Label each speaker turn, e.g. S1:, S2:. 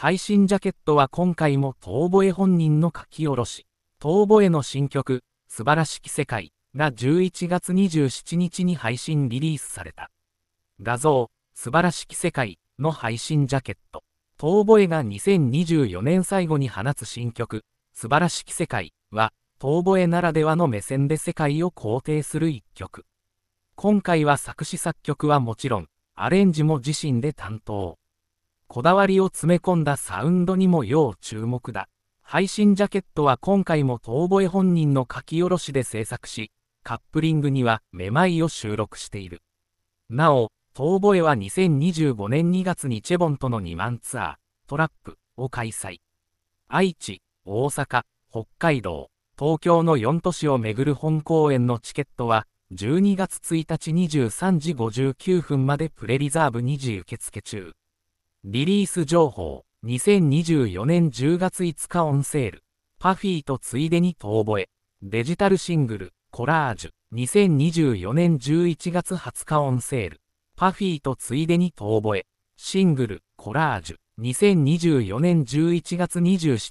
S1: 配信ジャケットは今回も遠吠え本人の書き下ろし、遠吠えの新曲、素晴らしき世界が11月27日に配信リリースされた。画像、素晴らしき世界の配信ジャケット。遠吠えが2024年最後に放つ新曲、素晴らしき世界は、遠吠えならではの目線で世界を肯定する一曲。今回は作詞作曲はもちろん、アレンジも自身で担当。こだわりを詰め込んだサウンドにも要注目だ。配信ジャケットは今回も遠吠え本人の書き下ろしで制作し、カップリングにはめまいを収録している。なお、遠吠えは2025年2月にチェボンとの2万ツアー、トラップを開催。愛知、大阪、北海道、東京の4都市を巡る本公演のチケットは、12月1日23時59分までプレリザーブ2時受付中。リリース情報、2024年10月5日オンセール。パフィーとついでに遠吠え。デジタルシングル、コラージュ。2024年11月20日オンセール。パフィーとついでに遠吠え。シングル、コラージュ。2024年11月27日